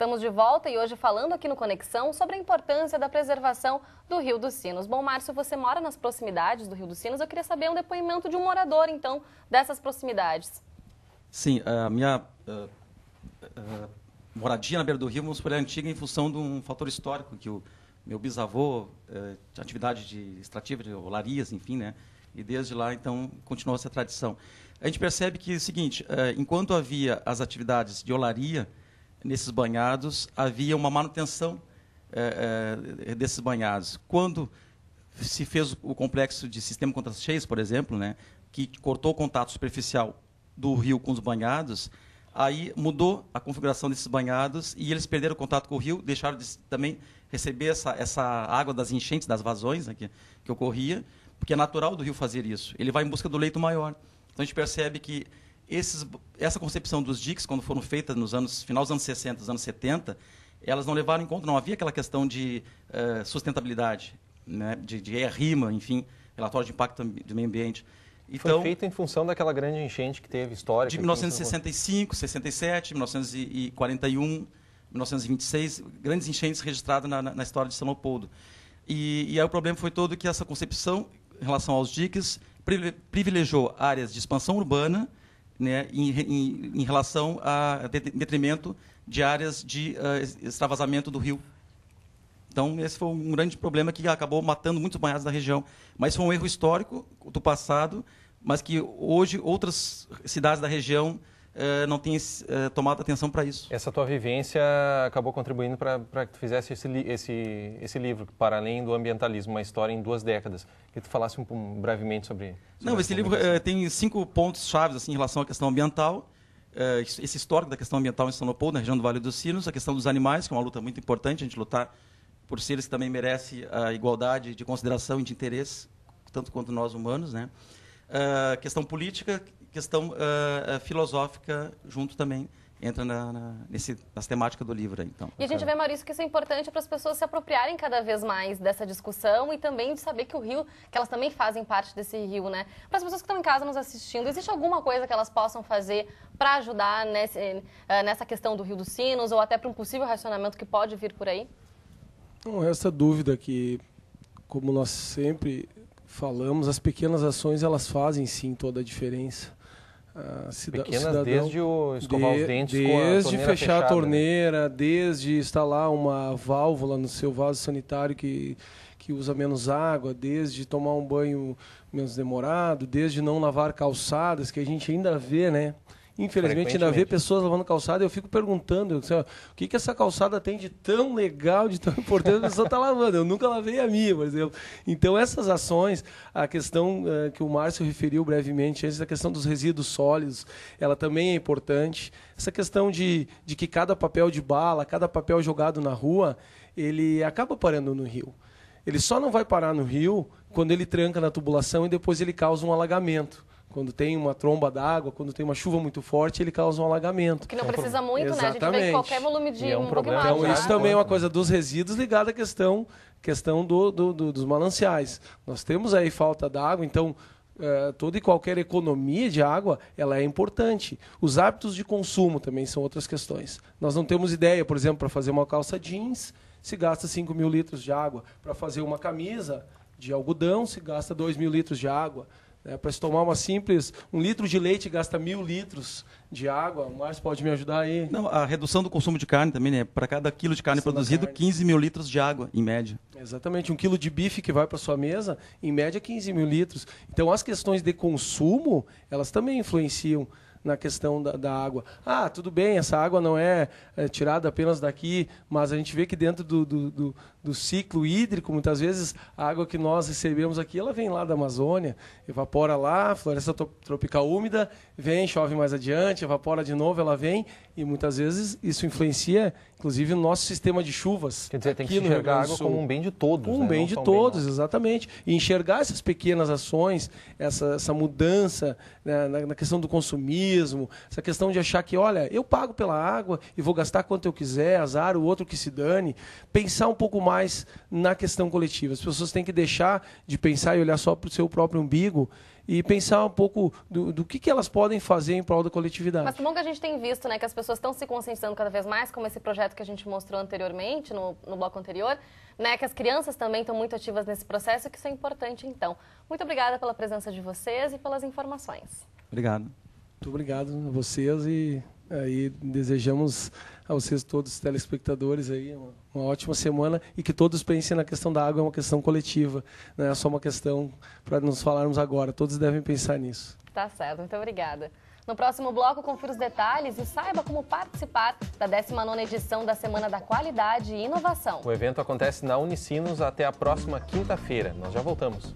Estamos de volta e hoje falando aqui no Conexão sobre a importância da preservação do Rio dos Sinos. Bom, Márcio, você mora nas proximidades do Rio dos Sinos. Eu queria saber um depoimento de um morador, então, dessas proximidades. Sim, a minha uh, uh, moradia na beira do rio, vamos por é antiga em função de um fator histórico que o meu bisavô uh, eh, tinha atividade de extrativa, de olarias, enfim, né? E desde lá, então, continuou essa tradição. A gente percebe que é o seguinte, eh, enquanto havia as atividades de olaria, nesses banhados havia uma manutenção é, é, desses banhados. Quando se fez o complexo de sistema contra cheias, por exemplo, né, que cortou o contato superficial do rio com os banhados, aí mudou a configuração desses banhados e eles perderam contato com o rio, deixaram de também receber essa, essa água das enchentes, das vazões né, que, que ocorria, porque é natural do rio fazer isso. Ele vai em busca do leito maior. Então a gente percebe que esses, essa concepção dos DICs, quando foram feitas nos anos final dos anos 60, anos 70, elas não levaram em conta, não havia aquela questão de uh, sustentabilidade, né, de, de RIMA, enfim, relatório de impacto do meio ambiente. Então, Foi feito em função daquela grande enchente que teve história. De 1965, 67, 1941, 1926, grandes enchentes registradas na, na história de São Leopoldo. E, e aí o problema foi todo que essa concepção em relação aos diques privilegiou áreas de expansão urbana né, em, em, em relação a detrimento de áreas de uh, eh, extravasamento do rio. Então, esse foi um grande problema que acabou matando muitos banhados da região. Mas foi um erro histórico do passado, mas que hoje outras cidades da região eh, não tinha eh, tomado atenção para isso. Essa tua vivência acabou contribuindo para que tu fizesse esse, esse, esse livro, Para Além do Ambientalismo, uma história em duas décadas. Que tu falasse um, um brevemente sobre, sobre Não, esse livro eh, tem cinco pontos chaves assim, em relação à questão ambiental. esse histórico da questão ambiental em São na região do Vale dos Sinos, a questão dos animais, que é uma luta muito importante, a gente lutar por seres que também merecem a igualdade de consideração e de interesse, tanto quanto nós humanos, né? questão política, questão uh, filosófica junto também entra na, na, nesse, nas temáticas do livro. Então. E a gente vê, Maurício, que isso é importante para as pessoas se apropriarem cada vez mais dessa discussão e também de saber que o rio, que elas também fazem parte desse rio, né? Para as pessoas que estão em casa nos assistindo, existe alguma coisa que elas possam fazer para ajudar nesse, ah, nessa questão do Rio dos Sinos ou até para um possível racionamento que pode vir por aí? Não resta dúvida que, como nós sempre falamos, as pequenas ações elas fazem sim toda a diferença. Ah, cida Pequenas cidadão, desde o escovar de, os dentes desde a fechar fechada, a torneira né? desde instalar uma válvula no seu vaso sanitário que que usa menos água desde tomar um banho menos demorado desde não lavar calçadas que a gente ainda vê né Infelizmente, ainda vê pessoas lavando calçada eu fico perguntando assim, ó, o que, que essa calçada tem de tão legal, de tão importante a pessoa está lavando. Eu nunca lavei a minha, por exemplo. Então, essas ações, a questão uh, que o Márcio referiu brevemente antes, a questão dos resíduos sólidos, ela também é importante. Essa questão de, de que cada papel de bala, cada papel jogado na rua, ele acaba parando no rio. Ele só não vai parar no rio quando ele tranca na tubulação e depois ele causa um alagamento. Quando tem uma tromba d'água, quando tem uma chuva muito forte, ele causa um alagamento. Que não precisa muito, Exatamente. né? A gente vê qualquer volume de e é um, um problema. Então, né? isso também é uma coisa dos resíduos ligada à questão, questão do, do, do dos mananciais. Nós temos aí falta d'água, então eh, toda e qualquer economia de água ela é importante. Os hábitos de consumo também são outras questões. Nós não temos ideia, por exemplo, para fazer uma calça jeans se gasta 5 mil litros de água. Para fazer uma camisa de algodão se gasta 2 mil litros de água. É, para se tomar uma simples, um litro de leite gasta mil litros de água. O Márcio pode me ajudar aí? Não, a redução do consumo de carne também, né? Para cada quilo de carne produzido, carne. 15 mil litros de água, em média. Exatamente. Um quilo de bife que vai para sua mesa, em média, 15 mil litros. Então, as questões de consumo, elas também influenciam na questão da, da, água. Ah, tudo bem, essa água não é, é, tirada apenas daqui, mas a gente vê que dentro do, do, do, do, ciclo hídrico, muitas vezes, a água que nós recebemos aqui, ela vem lá da Amazônia, evapora lá, floresta tropical úmida, vem, chove mais adiante, evapora de novo, ela vem, e muitas vezes isso influencia, inclusive, o nosso sistema de chuvas. Quer dizer, tem que enxergar a água como um bem de todos. Um né? bem não de todos, bem, exatamente. E enxergar essas pequenas ações, essa, essa mudança né, na, na questão do consumir, egoísmo, essa questão de achar que, olha, eu pago pela água e vou gastar quanto eu quiser, azar, o outro que se dane. Pensar um pouco mais na questão coletiva. As pessoas têm que deixar de pensar e olhar só para o seu próprio umbigo e pensar um pouco do, do que, que elas podem fazer em prol da coletividade. Mas que bom que a gente tem visto né, que as pessoas estão se conscientizando cada vez mais, como esse projeto que a gente mostrou anteriormente, no, no bloco anterior, né, que as crianças também estão muito ativas nesse processo, que isso é importante então. Muito obrigada pela presença de vocês e pelas informações. Obrigado. Muito obrigado a vocês e aí desejamos a vocês todos, telespectadores, aí uma, ótima semana e que todos pensem na questão da água, é uma questão coletiva, não é só uma questão para nos falarmos agora, todos devem pensar nisso. Tá certo, muito obrigada. No próximo bloco, confira os detalhes e saiba como participar da 19ª edição da Semana da Qualidade e Inovação. O evento acontece na Unicinos até a próxima quinta-feira. Nós já voltamos.